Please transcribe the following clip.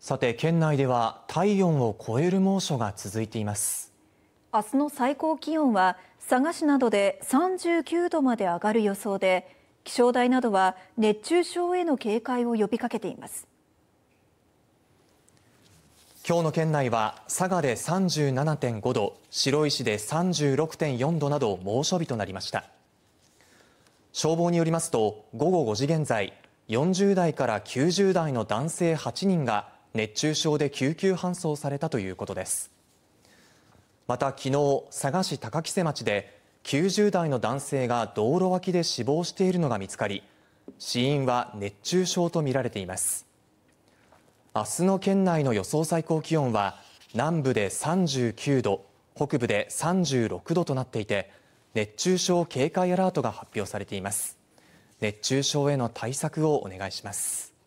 さて県内では体温を超える猛暑が続いています明日の最高気温は佐賀市などで39度まで上がる予想で気象台などは熱中症への警戒を呼びかけています今日の県内は佐賀で37.5度白石で36.4度など猛暑日となりました消防によりますと午後5時現在40代から90代の男性8人が熱中症で救急搬送されたということです。また昨日、佐賀市高木瀬町で90代の男性が道路脇で死亡しているのが見つかり死因は熱中症とみられています明日の県内の予想最高気温は南部で39度北部で36度となっていて熱中症警戒アラートが発表されています熱中症への対策をお願いします